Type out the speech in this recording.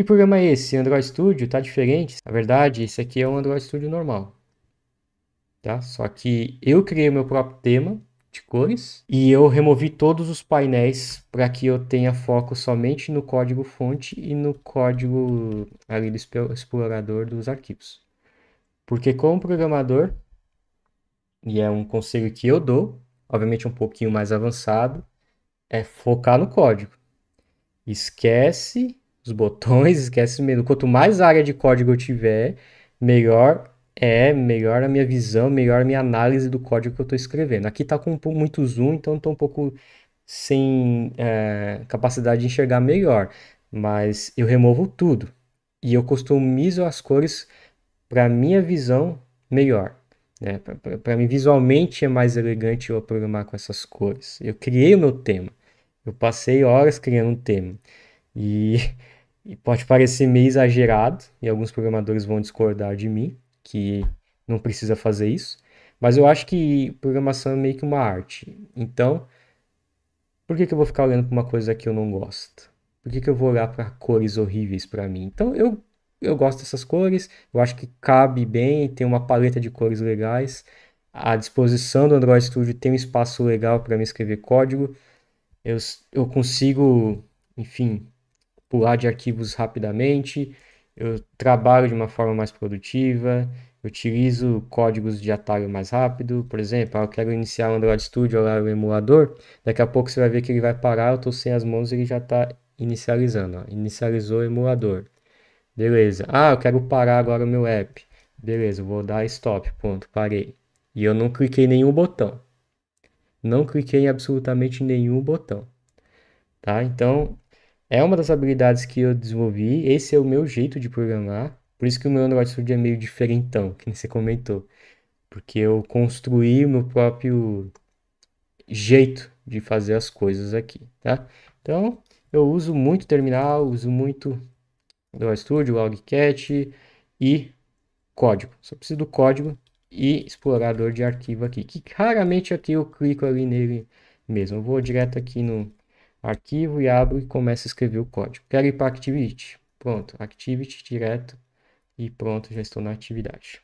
Que programa é esse? Android Studio? Tá diferente? Na verdade, esse aqui é um Android Studio normal. Tá? Só que eu criei o meu próprio tema de cores e eu removi todos os painéis para que eu tenha foco somente no código fonte e no código ali do explorador dos arquivos. Porque como programador, e é um conselho que eu dou, obviamente um pouquinho mais avançado, é focar no código. Esquece os botões, esquece mesmo Quanto mais área de código eu tiver, melhor é, melhor a minha visão, melhor a minha análise do código que eu estou escrevendo. Aqui está com muito zoom, então estou um pouco sem é, capacidade de enxergar melhor, mas eu removo tudo e eu customizo as cores para minha visão melhor. Né? Para mim, visualmente é mais elegante eu programar com essas cores. Eu criei o meu tema, eu passei horas criando um tema. E, e pode parecer meio exagerado, e alguns programadores vão discordar de mim, que não precisa fazer isso. Mas eu acho que programação é meio que uma arte. Então, por que, que eu vou ficar olhando para uma coisa que eu não gosto? Por que, que eu vou olhar para cores horríveis para mim? Então, eu, eu gosto dessas cores, eu acho que cabe bem, tem uma paleta de cores legais. A disposição do Android Studio tem um espaço legal para me escrever código. Eu, eu consigo, enfim, pular de arquivos rapidamente, eu trabalho de uma forma mais produtiva, eu utilizo códigos de atalho mais rápido. Por exemplo, ah, eu quero iniciar o Android Studio lá, o emulador, daqui a pouco você vai ver que ele vai parar, eu estou sem as mãos e ele já está inicializando. Ó. Inicializou o emulador. Beleza. Ah, eu quero parar agora o meu app. Beleza, vou dar stop, ponto, parei. E eu não cliquei em nenhum botão. Não cliquei em absolutamente nenhum botão. Tá? Então, é uma das habilidades que eu desenvolvi, esse é o meu jeito de programar, por isso que o meu Android Studio é meio diferentão, que nem você comentou. Porque eu construí o meu próprio jeito de fazer as coisas aqui, tá? Então, eu uso muito terminal, uso muito Android Studio, Logcat e código. Só preciso do código e explorador de arquivo aqui, que raramente aqui é eu clico ali nele mesmo. Eu vou direto aqui no arquivo e abro e começo a escrever o código. Quero ir para Activity. Pronto, Activity direto e pronto, já estou na atividade.